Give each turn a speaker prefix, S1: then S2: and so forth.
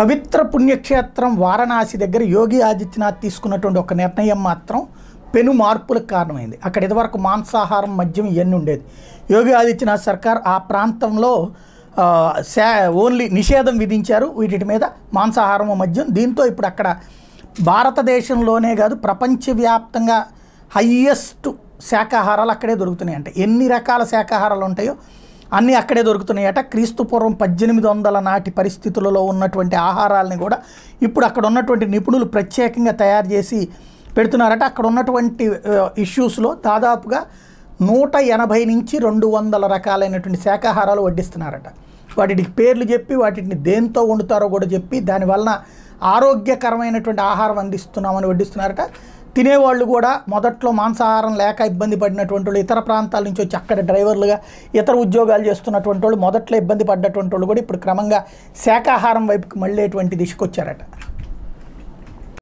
S1: పవిత్ర పుణ్యక్షేత్రం వారణాసి దగ్గర యోగి ఆదిత్యనాథ్ తీసుకున్నటువంటి ఒక నిర్ణయం మాత్రం పెను మార్పులకు కారణమైంది అక్కడ ఇదివరకు మాంసాహారం మద్యం ఇవన్నీ ఉండేది యోగి ఆదిత్యనాథ్ సర్కార్ ఆ ప్రాంతంలో శా ఓన్లీ నిషేధం విధించారు వీటి మీద మాంసాహారం మద్యం దీంతో ఇప్పుడు అక్కడ భారతదేశంలోనే కాదు ప్రపంచవ్యాప్తంగా హయ్యెస్ట్ శాఖాహారాలు అక్కడే దొరుకుతున్నాయి అంటే ఎన్ని రకాల శాఖాహారాలు ఉంటాయో అన్నీ అక్కడే దొరుకుతున్నాయట క్రీస్తుపూర్వం పద్దెనిమిది వందల నాటి పరిస్థితులలో ఉన్నటువంటి ఆహారాలని కూడా ఇప్పుడు అక్కడ ఉన్నటువంటి నిపుణులు ప్రత్యేకంగా తయారు చేసి పెడుతున్నారట అక్కడ ఉన్నటువంటి ఇష్యూస్లో దాదాపుగా నూట ఎనభై నుంచి రెండు వందల రకాలైనటువంటి శాఖాహారాలు వడ్డిస్తున్నారట వాటికి పేర్లు చెప్పి వాటిని దేంతో వండుతారో కూడా చెప్పి దానివలన ఆరోగ్యకరమైనటువంటి ఆహారం అందిస్తున్నామని వడ్డిస్తున్నారట తినేవాళ్ళు కూడా మొదట్లో మాంసాహారం లేక ఇబ్బంది పడినటువంటి వాళ్ళు ఇతర ప్రాంతాల నుంచి వచ్చి అక్కడ డ్రైవర్లుగా ఇతర ఉద్యోగాలు చేస్తున్నటువంటి వాళ్ళు మొదట్లో ఇబ్బంది పడ్డటువంటి వాళ్ళు కూడా ఇప్పుడు క్రమంగా శాకాహారం వైపుకి మళ్ళేటువంటి దిశకొచ్చారట